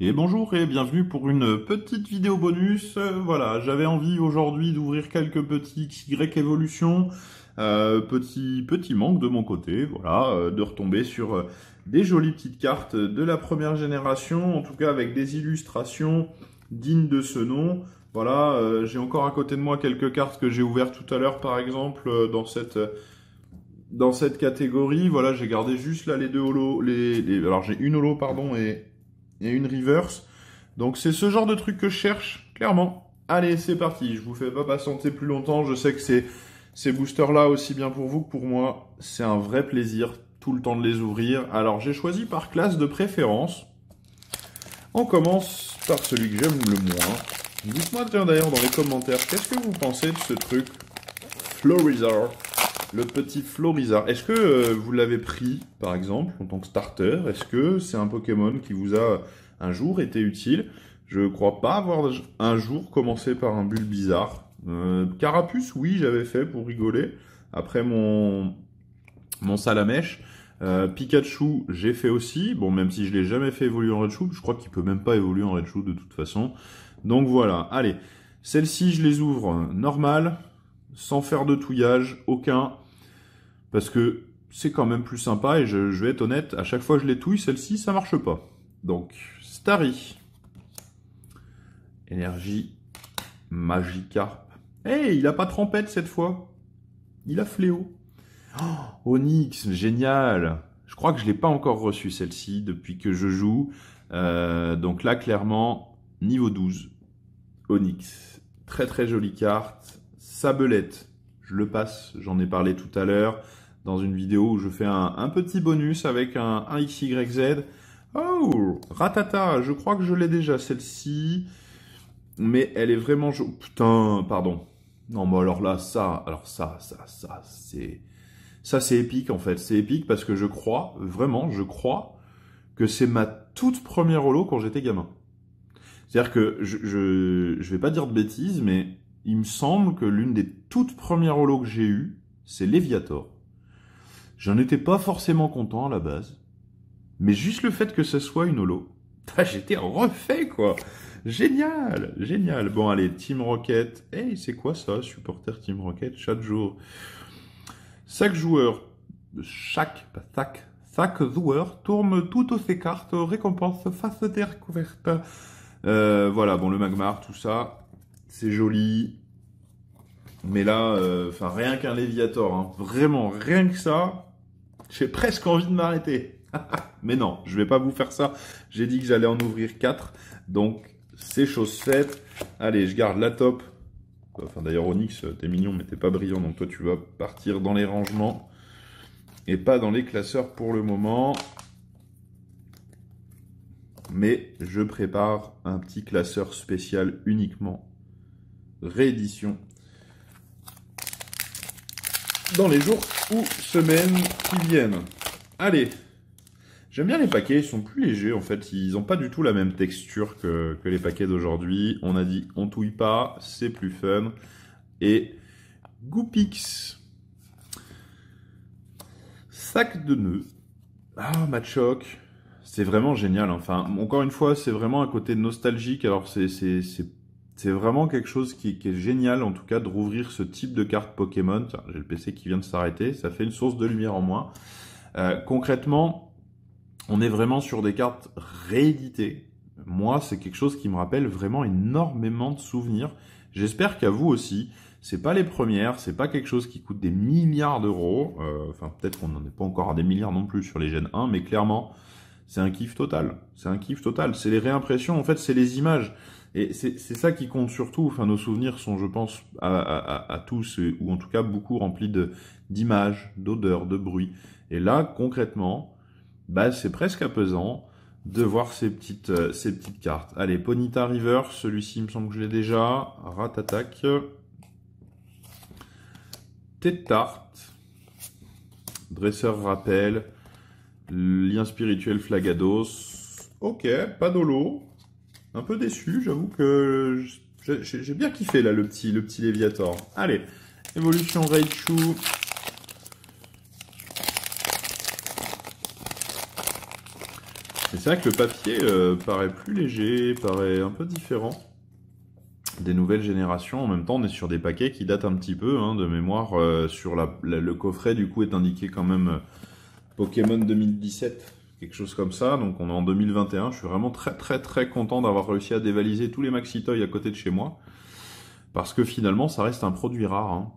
Et bonjour et bienvenue pour une petite vidéo bonus. Euh, voilà, j'avais envie aujourd'hui d'ouvrir quelques petits XY évolution. petit euh, petit manque de mon côté, voilà, euh, de retomber sur des jolies petites cartes de la première génération, en tout cas avec des illustrations dignes de ce nom. Voilà, j'ai encore à côté de moi quelques cartes que j'ai ouvertes tout à l'heure, par exemple, dans cette dans cette catégorie, voilà, j'ai gardé juste là les deux holo, les, les alors j'ai une holo pardon et, et une reverse. Donc c'est ce genre de truc que je cherche, clairement. Allez, c'est parti, je vous fais pas patienter plus longtemps, je sais que c'est ces boosters là aussi bien pour vous que pour moi, c'est un vrai plaisir tout le temps de les ouvrir. Alors j'ai choisi par classe de préférence. On commence par celui que j'aime le moins. Dites-moi d'ailleurs dans les commentaires, qu'est-ce que vous pensez de ce truc Florizard le petit Florizard. Est-ce que euh, vous l'avez pris, par exemple, en tant que starter Est-ce que c'est un Pokémon qui vous a un jour été utile Je ne crois pas avoir un jour commencé par un bulle bizarre. Euh, Carapuce, oui, j'avais fait pour rigoler. Après mon, mon Salamèche. Euh, Pikachu, j'ai fait aussi. Bon, même si je l'ai jamais fait évoluer en Redshoe, je crois qu'il peut même pas évoluer en Redshoe de toute façon. Donc voilà. Allez, celles-ci, je les ouvre normal sans faire de touillage, aucun, parce que c'est quand même plus sympa, et je, vais être honnête, à chaque fois que je les touille, celle-ci, ça marche pas. Donc, Starry. Énergie Magikarp. Hey, il a pas trompette cette fois. Il a fléau. Oh, Onyx, génial. Je crois que je l'ai pas encore reçu celle-ci depuis que je joue. Euh, donc là, clairement, niveau 12. Onyx. Très très jolie carte. Sabelette. Je le passe, j'en ai parlé tout à l'heure dans une vidéo où je fais un, petit bonus avec un, XYZ. Oh, ratata, je crois que je l'ai déjà celle-ci. Mais elle est vraiment... Putain, pardon. Non, mais alors là, ça, alors ça, ça, ça, c'est... Ça, c'est épique, en fait. C'est épique parce que je crois, vraiment, je crois que c'est ma toute première holo quand j'étais gamin. C'est-à-dire que je, je, je vais pas dire de bêtises, mais il me semble que l'une des toutes premières holos que j'ai eues, c'est Leviator. J'en étais pas forcément content à la base, mais juste le fait que ce soit une holo, bah, j'étais refait quoi. Génial, génial. Bon allez, Team Rocket. Hey, c'est quoi ça, supporter Team Rocket chaque jour. Chaque joueur, chaque, pas tac, chaque joueur tourne toutes ses cartes récompense face terre couverte. Euh, voilà, bon le magmar, tout ça, c'est joli. Mais là, euh, enfin, rien qu'un Leviator, hein. vraiment, rien que ça, j'ai presque envie de m'arrêter. Mais non, je vais pas vous faire ça. J'ai dit que j'allais en ouvrir 4. Donc, c'est chose faite. Allez, je garde la top. Enfin, d'ailleurs, Onyx, es mignon, mais t'es pas brillant. Donc, toi, tu vas partir dans les rangements. Et pas dans les classeurs pour le moment. Mais je prépare un petit classeur spécial uniquement réédition dans les jours ou semaines qui viennent. Allez, j'aime bien les paquets, ils sont plus légers en fait, ils n'ont pas du tout la même texture que, les paquets d'aujourd'hui. On a dit on touille pas, c'est plus fun. Et Goopix. sac de nœuds, ah Matchock, c'est vraiment génial. Enfin, encore une fois, c'est vraiment un côté nostalgique. Alors, c'est c'est vraiment quelque chose qui, est génial, en tout cas, de rouvrir ce type de carte Pokémon. J'ai le PC qui vient de s'arrêter, ça fait une source de lumière en moins. Euh, concrètement, on est vraiment sur des cartes rééditées. Moi, c'est quelque chose qui me rappelle vraiment énormément de souvenirs. J'espère qu'à vous aussi. C'est pas les premières, c'est pas quelque chose qui coûte des milliards d'euros. Euh, enfin, peut-être qu'on n'en est pas encore à des milliards non plus sur les Gen 1, mais clairement, c'est un kiff total. C'est un kiff total. C'est les réimpressions, en fait, c'est les images. Et c'est ça qui compte surtout. Enfin, nos souvenirs sont, je pense, à, tous, ou en tout cas beaucoup remplis d'images, d'odeurs, de bruits. Et là, concrètement, bah, c'est presque apaisant de voir ces petites, euh, ces petites cartes. Allez, Ponita River, celui-ci, il me semble que je l'ai déjà. Ratatac. Tarte. Dresseur Rappel. Lien spirituel Flagados. Ok, Padolo. Un peu déçu, j'avoue que j'ai bien kiffé là le petit, le petit Léviator. Allez, évolution Raichu. C'est vrai que le papier euh, paraît plus léger, paraît un peu différent des nouvelles générations. En même temps, on est sur des paquets qui datent un petit peu hein, de mémoire. Euh, sur le coffret, du coup, est indiqué quand même euh, Pokémon 2017 quelque chose comme ça. Donc on est en 2021. Je suis vraiment très très très content d'avoir réussi à dévaliser tous les maxi à côté de chez moi. Parce que finalement, ça reste un produit rare. Hein.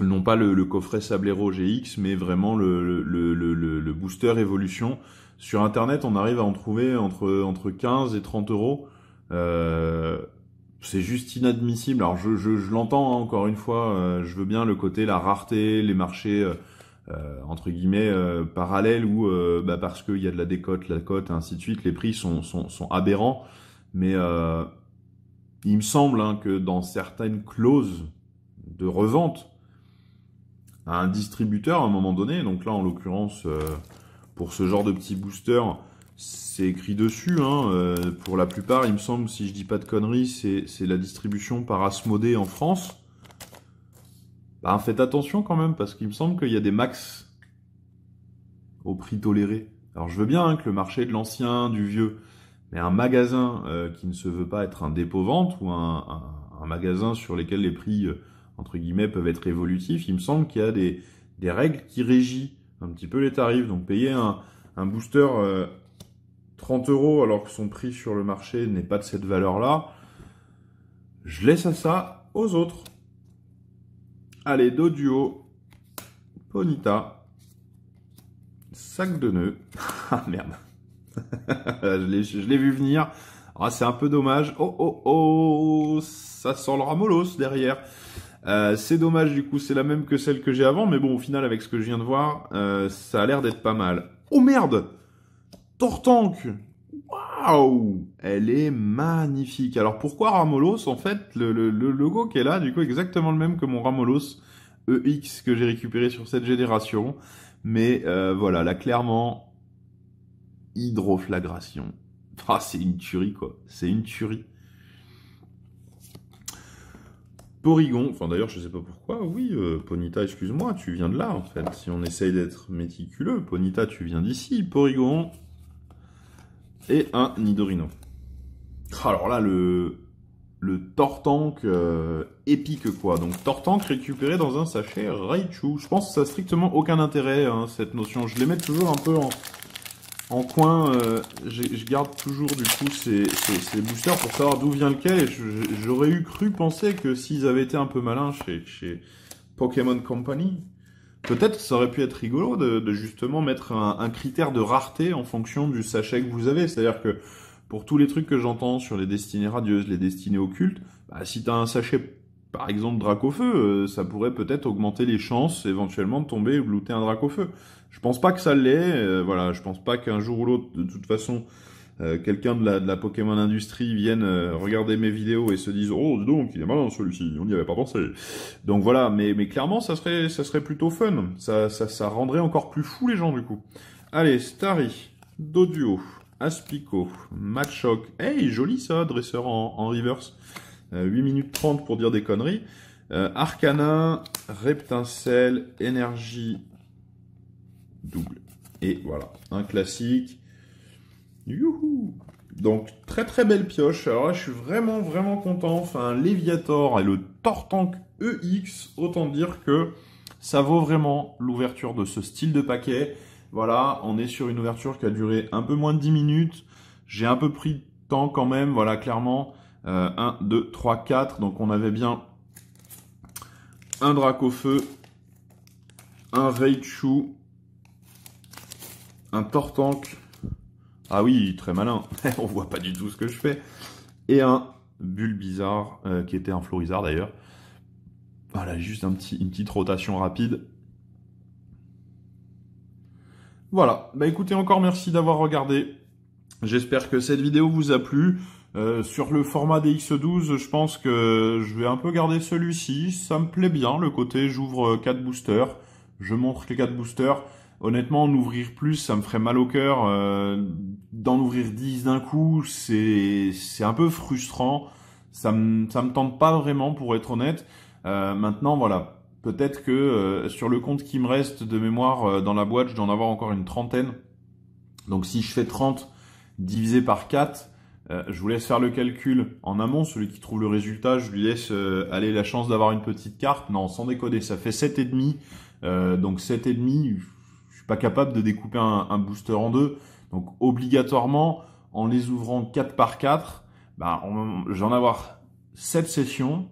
Non pas le, le, coffret Sablero GX, mais vraiment le, le, le, booster évolution. Sur internet, on arrive à en trouver entre, entre 15 et 30 euros. Euh, c'est juste inadmissible. Alors je, je, je l'entends hein, encore une fois, euh, je veux bien le côté, la rareté, les marchés. Euh, euh, entre guillemets euh, parallèle parallèles euh, bah parce qu'il y a de la décote, la cote, et ainsi de suite, les prix sont, aberrants. Mais il me semble hein, que dans certaines clauses de revente, à un distributeur à un moment donné, donc là en l'occurrence pour ce genre de petit booster, c'est écrit dessus. Hein, pour la plupart, il me semble, si je dis pas de conneries, c'est la distribution par Asmodée en France. Bah, faites attention quand même, parce qu'il me semble qu'il y a des max au prix toléré. Alors je veux bien hein, que le marché de l'ancien, du vieux, mais un magasin euh, qui ne se veut pas être un dépôt-vente ou un, un, magasin sur lesquels les prix, euh, entre guillemets, peuvent être évolutifs, il me semble qu'il y a des, règles qui régissent un petit peu les tarifs. Donc payer un, booster 30 euh, euros alors que son prix sur le marché n'est pas de cette valeur-là, je laisse à ça aux autres. Allez, dos du Ponita. Sac de nœuds. ah merde. je l'ai vu venir. Ah, c'est un peu dommage. Oh, oh, oh, ça sent le ramolos derrière. Euh, c'est dommage du coup, c'est la même que celle que j'ai avant, mais bon, au final, avec ce que je viens de voir, euh, ça a l'air d'être pas mal. Oh merde Tortank elle est magnifique. Alors pourquoi Ramolos En fait, le, logo qui est là, du coup, exactement le même que mon Ramolos EX que j'ai récupéré sur cette génération. Mais euh, voilà, là, clairement, hydroflagration. Ah, c'est une tuerie, quoi. C'est une tuerie. Porygon, enfin d'ailleurs je ne sais pas pourquoi, oui, euh, Ponita, excuse-moi, tu viens de là en fait, si on essaye d'être méticuleux, Ponita tu viens d'ici, Porygon, et un Nidorino. Oh, alors là, le, le Tortank euh, épique, quoi. Donc Tortank récupéré dans un sachet Raichu. Je pense que ça n'a strictement aucun intérêt, hein, cette notion. Je les mets toujours un peu en, coin. Euh, je garde toujours, du coup, ces, boosters pour savoir d'où vient lequel. J'aurais eu cru penser que s'ils avaient été un peu malins chez, chez Pokémon Company, Peut-être ça aurait pu être rigolo de, justement mettre un, critère de rareté en fonction du sachet que vous avez. C'est-à-dire que pour tous les trucs que j'entends sur les destinées radieuses, les destinées occultes, bah, si as un sachet par exemple drac au feu, euh, ça pourrait peut-être augmenter les chances éventuellement de tomber ou de un drac au feu. Je pense pas que ça l'est, euh, voilà, je pense pas qu'un jour ou l'autre, de toute façon, euh, quelqu'un de la, de la Pokémon Industrie vienne euh, regarder mes vidéos et se dise oh donc il est malin celui-ci, on n'y avait pas pensé. Donc voilà, mais, mais clairement ça serait ça serait plutôt fun, ça, ça, ça rendrait encore plus fou les gens du coup. Allez, Starry, Doduo, Aspico, Matchok, hey joli ça, dresseur en, reverse, 8 euh, minutes 30 pour dire des conneries. Arcana, Reptincelle, Énergie, double. Et voilà, un classique. Donc, très très belle pioche. Alors là, je suis vraiment vraiment content. Enfin, Leviator et le Tortank EX, autant dire que ça vaut vraiment l'ouverture de ce style de paquet. Voilà, on est sur une ouverture qui a duré un peu moins de 10 minutes. J'ai un peu pris de temps quand même, voilà, clairement. 1, 2, 3, 4. Donc on avait bien un au Feu, un Raichu, un Tortank, ah oui, très malin. On voit pas du tout ce que je fais. Et un bulle bizarre euh, qui était un florizard d'ailleurs. Voilà, juste une petite rotation rapide. Voilà. Bah écoutez, encore merci d'avoir regardé. J'espère que cette vidéo vous a plu. Euh, sur le format DX12, je pense que je vais un peu garder celui-ci. Ça me plaît bien, le côté j'ouvre 4 euh, boosters. Je montre les 4 boosters. Honnêtement, en ouvrir plus, ça me ferait mal au cœur d'en ouvrir 10 d'un coup, c'est c'est un peu frustrant. Ça me ça me tente pas vraiment pour être honnête. Euh, maintenant voilà, peut-être que euh, sur le compte qui me reste de mémoire euh, dans la boîte, je dois en avoir encore une trentaine. Donc si je fais 30 divisé par 4, je vous laisse faire le calcul en amont, celui qui trouve le résultat, je lui laisse aller la chance d'avoir une petite carte. Non, sans décoder, ça fait 7,5. demi donc 7,5, je suis pas capable de découper un, un booster en deux. Donc obligatoirement, en les ouvrant 4 par 4, bah, j'en avoir 7 sessions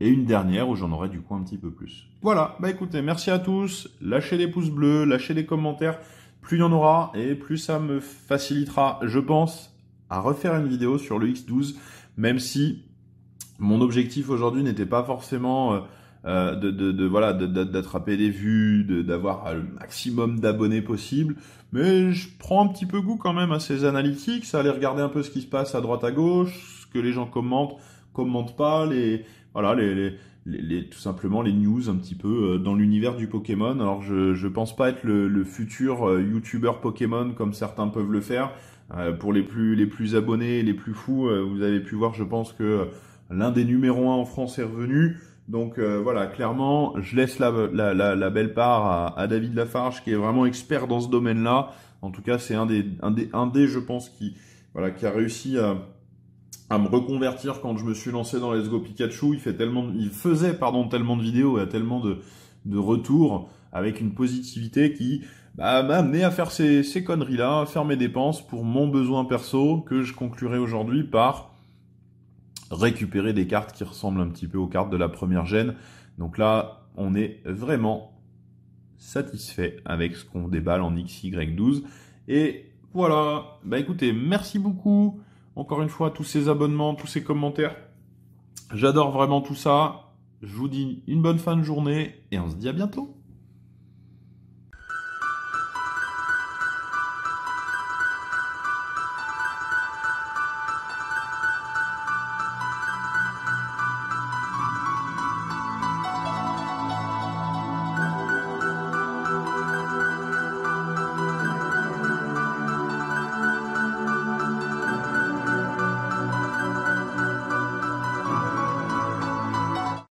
et une dernière où j'en aurai du coup un petit peu plus. Voilà, bah écoutez, merci à tous, lâchez des pouces bleus, lâchez des commentaires, plus il y en aura et plus ça me facilitera, je pense, à refaire une vidéo sur le X12, même si mon objectif aujourd'hui n'était pas forcément... Euh, euh, de, voilà d'attraper des vues, d'avoir euh, le maximum d'abonnés possible. Mais je prends un petit peu goût quand même à ces analytiques, ça allait regarder un peu ce qui se passe à droite à gauche, ce que les gens commentent, commentent pas, les voilà les, les tout simplement les news un petit peu euh, dans l'univers du Pokémon. Alors je, je pense pas être le, futur YouTuber Pokémon comme certains peuvent le faire. pour les plus les plus abonnés, les plus fous, vous avez pu voir, je pense que l'un des numéros 1 en France est revenu. Donc euh, voilà, clairement, je laisse la, la, belle part à, David Lafarge, qui est vraiment expert dans ce domaine-là. En tout cas, c'est un des, un des, un je pense, qui, voilà, qui a réussi à, me reconvertir quand je me suis lancé dans Let's Go Pikachu. Il fait tellement, il faisait pardon tellement de vidéos et a tellement de, de retours avec une positivité qui bah, m'a amené à faire ces, ces conneries-là, à faire mes dépenses pour mon besoin perso que je conclurai aujourd'hui par récupérer des cartes qui ressemblent un petit peu aux cartes de la première gêne. Donc là, on est vraiment satisfait avec ce qu'on déballe en XY12. Et voilà, bah écoutez, merci beaucoup encore une fois tous ces abonnements, tous ces commentaires. J'adore vraiment tout ça. Je vous dis une bonne fin de journée et on se dit à bientôt.